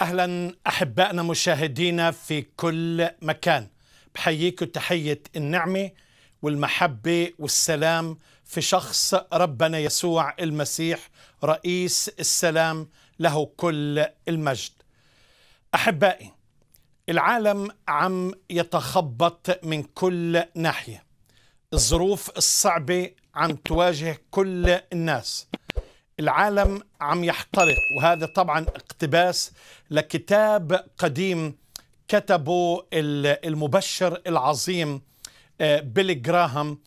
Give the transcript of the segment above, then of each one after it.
اهلا احبائنا مشاهدينا في كل مكان بحييكم تحيه النعمه والمحبه والسلام في شخص ربنا يسوع المسيح رئيس السلام له كل المجد احبائي العالم عم يتخبط من كل ناحيه الظروف الصعبه عم تواجه كل الناس العالم عم يحترق وهذا طبعا اقتباس لكتاب قديم كتبه المبشر العظيم آه، بيلي جراهام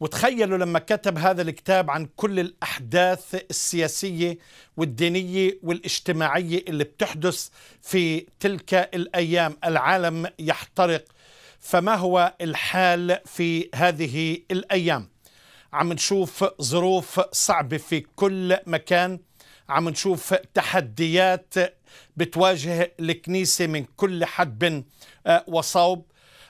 وتخيلوا لما كتب هذا الكتاب عن كل الأحداث السياسية والدينية والاجتماعية اللي بتحدث في تلك الأيام العالم يحترق فما هو الحال في هذه الأيام عم نشوف ظروف صعبة في كل مكان عم نشوف تحديات بتواجه الكنيسة من كل حدب آه، وصوب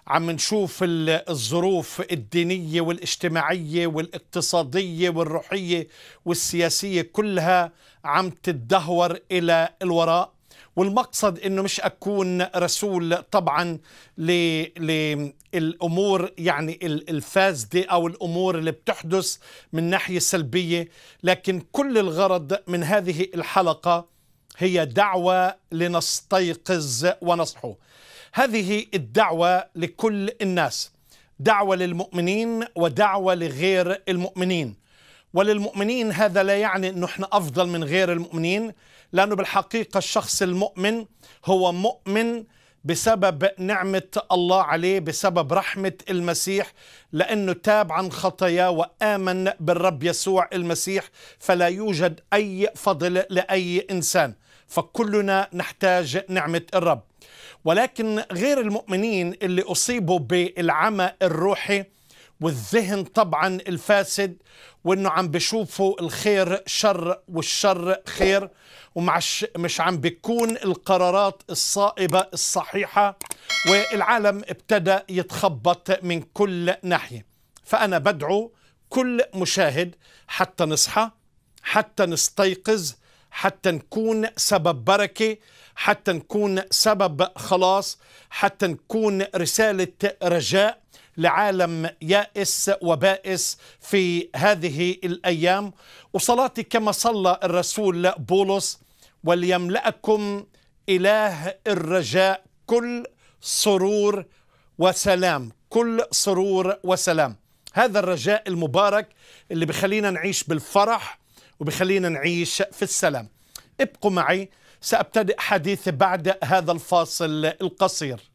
عم نشوف الظروف الدينية والاجتماعية والاقتصادية والروحية والسياسية كلها عم تدهور إلى الوراء والمقصد انه مش اكون رسول طبعا للامور يعني الفاسده او الامور اللي بتحدث من ناحيه سلبيه لكن كل الغرض من هذه الحلقه هي دعوه لنستيقظ ونصحو هذه الدعوه لكل الناس دعوه للمؤمنين ودعوه لغير المؤمنين وللمؤمنين هذا لا يعني انه احنا افضل من غير المؤمنين لانه بالحقيقه الشخص المؤمن هو مؤمن بسبب نعمة الله عليه بسبب رحمة المسيح لأنه تاب عن خطاياه وآمن بالرب يسوع المسيح فلا يوجد أي فضل لأي إنسان فكلنا نحتاج نعمة الرب ولكن غير المؤمنين اللي أصيبوا بالعمى الروحي والذهن طبعا الفاسد وانه عم بشوفوا الخير شر والشر خير ومش مش عم بتكون القرارات الصائبة الصحيحة والعالم ابتدى يتخبط من كل ناحية فأنا بدعو كل مشاهد حتى نصحى حتى نستيقظ حتى نكون سبب بركه حتى نكون سبب خلاص حتى نكون رساله رجاء لعالم يائس وبائس في هذه الايام وصلاتي كما صلى الرسول بولس وليملأكم اله الرجاء كل سرور وسلام كل سرور وسلام هذا الرجاء المبارك اللي بخلينا نعيش بالفرح وبخلينا نعيش في السلام ابقوا معي سأبتدئ حديثي بعد هذا الفاصل القصير